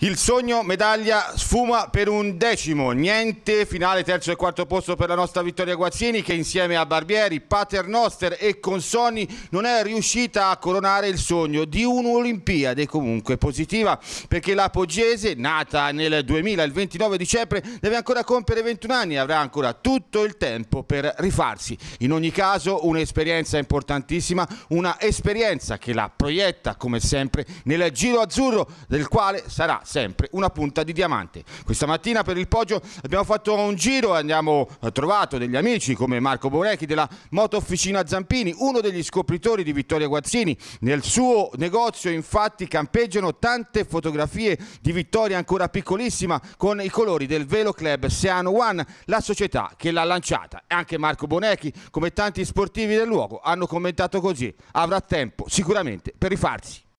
Il sogno medaglia sfuma per un decimo, niente finale terzo e quarto posto per la nostra Vittoria Guazzini che insieme a Barbieri, Paternoster e Consoni non è riuscita a coronare il sogno di un'Olimpiade comunque positiva perché la Poggese nata nel 2000 il 29 dicembre deve ancora compiere 21 anni e avrà ancora tutto il tempo per rifarsi. In ogni caso un'esperienza importantissima, una esperienza che la proietta come sempre nel giro azzurro del quale sarà sempre una punta di diamante. Questa mattina per il Poggio abbiamo fatto un giro e abbiamo eh, trovato degli amici come Marco Borecchi della Moto Officina Zampini, uno degli scopritori di Vittoria Guazzini. Nel suo negozio infatti campeggiano tante fotografie di Vittoria ancora piccolissima con i colori del Velo Club Seano One, la società che l'ha lanciata. E Anche Marco Bonecchi, come tanti sportivi del luogo, hanno commentato così. Avrà tempo sicuramente per rifarsi.